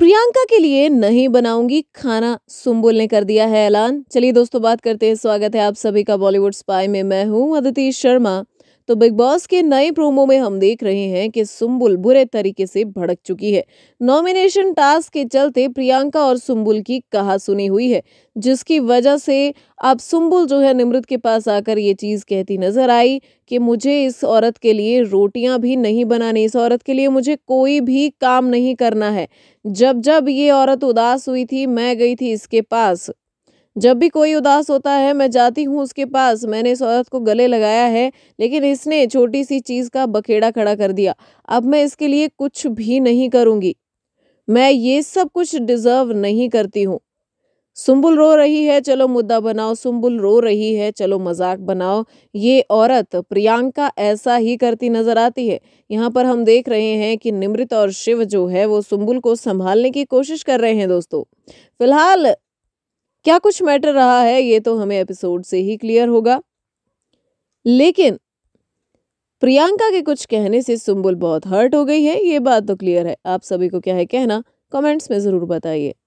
प्रियंका के लिए नहीं बनाऊंगी खाना सुम्बुल ने कर दिया है ऐलान चलिए दोस्तों बात करते हैं स्वागत है आप सभी का बॉलीवुड स्पाई में मैं हूं अदिति शर्मा तो बिग बॉस के नए प्रोमो में हम देख रहे हैं कि सुम्बुल बुरे तरीके से भड़क चुकी है नॉमिनेशन टास्क के चलते प्रियंका और सुम्बुल की कहा सुनी हुई है जिसकी वजह से अब सुम्बुल जो है निमृत के पास आकर ये चीज़ कहती नजर आई कि मुझे इस औरत के लिए रोटियां भी नहीं बनानी इस औरत के लिए मुझे कोई भी काम नहीं करना है जब जब ये औरत उदास हुई थी मैं गई थी इसके पास जब भी कोई उदास होता है मैं जाती हूँ उसके पास मैंने इस औरत को गले लगाया है लेकिन इसने छोटी सी चीज़ का बखेड़ा खड़ा कर दिया अब मैं इसके लिए कुछ भी नहीं करूँगी मैं ये सब कुछ डिज़र्व नहीं करती हूँ सुम्बुल रो रही है चलो मुद्दा बनाओ सुम्बुल रो रही है चलो मजाक बनाओ ये औरत प्रियंका ऐसा ही करती नजर आती है यहाँ पर हम देख रहे हैं कि निमृत और शिव जो है वो सुम्बुल को संभालने की कोशिश कर रहे हैं दोस्तों फिलहाल क्या कुछ मैटर रहा है ये तो हमें एपिसोड से ही क्लियर होगा लेकिन प्रियंका के कुछ कहने से सुम्बुल बहुत हर्ट हो गई है ये बात तो क्लियर है आप सभी को क्या है कहना कमेंट्स में ज़रूर बताइए